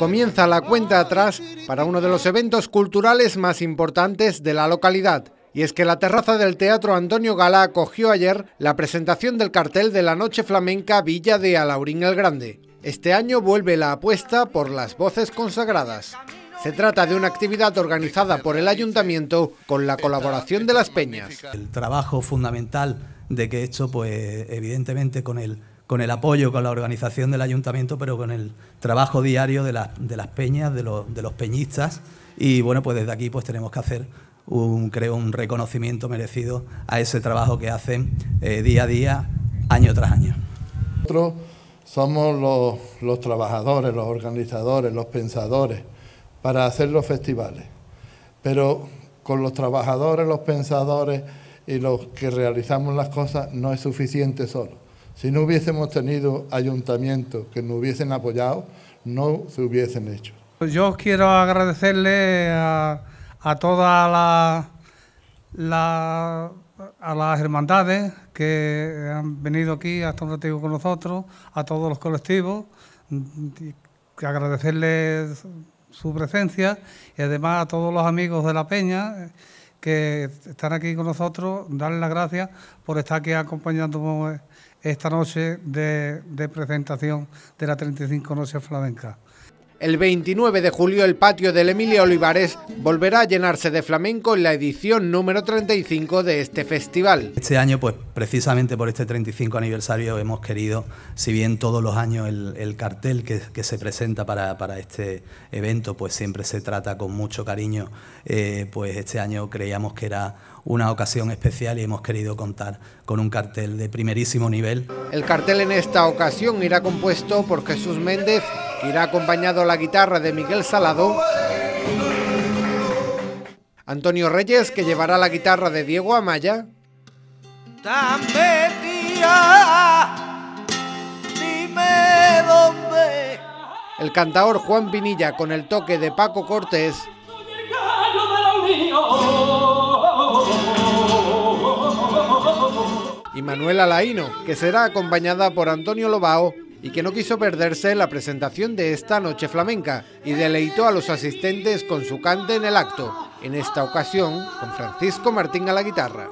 comienza la cuenta atrás para uno de los eventos culturales más importantes de la localidad. Y es que la terraza del Teatro Antonio Gala acogió ayer la presentación del cartel de la Noche Flamenca Villa de Alaurín el Grande. Este año vuelve la apuesta por las voces consagradas. Se trata de una actividad organizada por el ayuntamiento con la colaboración de las peñas. El trabajo fundamental de que esto, pues evidentemente con el con el apoyo, con la organización del ayuntamiento, pero con el trabajo diario de, las peñas, de, los peñistas. Y bueno, pues desde aquí pues tenemos que hacer un, creo, un reconocimiento merecido a ese trabajo que hacen eh, día a día, año tras año. Nosotros somos los trabajadores, los organizadores, los pensadores para hacer los festivales. Pero con los trabajadores, los pensadores y los que realizamos las cosas no es suficiente solo si no hubiésemos tenido ayuntamientos que nos hubiesen apoyado, no se hubiesen hecho. Pues yo quiero agradecerle a, todas las hermandades que han venido aquí hasta un ratito con nosotros, a todos los colectivos, agradecerles su presencia y además a todos los amigos de la Peña que están aquí con nosotros, darles las gracias por estar aquí acompañándonos esta noche de, presentación de la 35 Noche Flamenca. El 29 de julio el patio del Emilio Olivares volverá a llenarse de flamenco en la edición número 35 de este festival. Este año, pues precisamente por este 35 aniversario hemos querido, si bien todos los años el, cartel que, se presenta para, este evento, pues siempre se trata con mucho cariño, eh, pues este año creíamos que era una ocasión especial y hemos querido contar con un cartel de primerísimo nivel. El cartel en esta ocasión irá compuesto por Jesús Méndez, que irá acompañado a la guitarra de Miguel Salado, Antonio Reyes, que llevará la guitarra de Diego Amaya, el cantaor Juan Pinilla con el toque de Paco Cortés, y Manuela Laino, que será acompañada por Antonio Lobao y que no quiso perderse la presentación de esta noche flamenca y deleitó a los asistentes con su cante en el acto, en esta ocasión con Francisco Martín a la guitarra.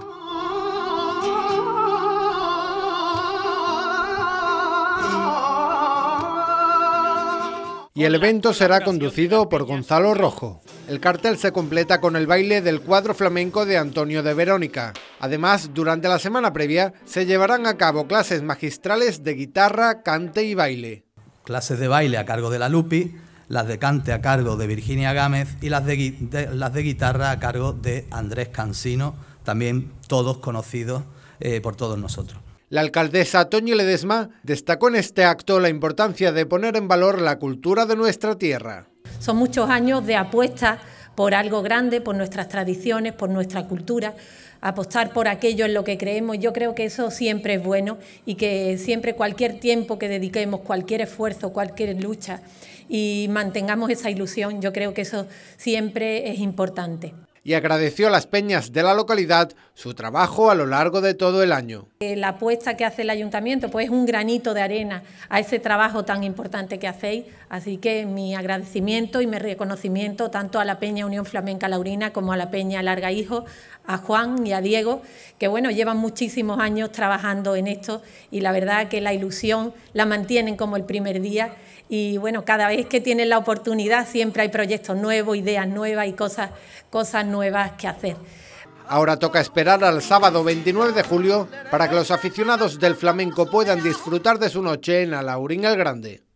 Y el evento será conducido por Gonzalo Rojo. El cartel se completa con el baile del cuadro flamenco de Antonio de Verónica. Además, durante la semana previa se llevarán a cabo clases magistrales de guitarra, cante y baile. Clases de baile a cargo de la Lupi, las de cante a cargo de Virginia Gámez y las de, guitarra a cargo de Andrés Cansino, también todos conocidos eh, por todos nosotros. La alcaldesa Toño Ledesma destacó en este acto la importancia de poner en valor la cultura de nuestra tierra. Son muchos años de apuesta por algo grande, por nuestras tradiciones, por nuestra cultura, apostar por aquello en lo que creemos. Yo creo que eso siempre es bueno y que siempre cualquier tiempo que dediquemos, cualquier esfuerzo, cualquier lucha y mantengamos esa ilusión, yo creo que eso siempre es importante. Y agradeció a las peñas de la localidad su trabajo a lo largo de todo el año. Eh, la apuesta que hace el ayuntamiento pues, es un granito de arena a ese trabajo tan importante que hacéis, así que mi agradecimiento y mi reconocimiento tanto a la Peña Unión Flamenca Laurina como a la Peña Larga Hijo, a Juan y a Diego, que bueno, llevan muchísimos años trabajando en esto y la verdad que la ilusión la mantienen como el primer día y bueno, cada vez que tienen la oportunidad siempre hay proyectos nuevos, ideas nuevas y cosas, cosas nuevas que hacer. Ahora toca esperar al sábado 29 de julio para que los aficionados del flamenco puedan disfrutar de su noche en Alaurín el Grande.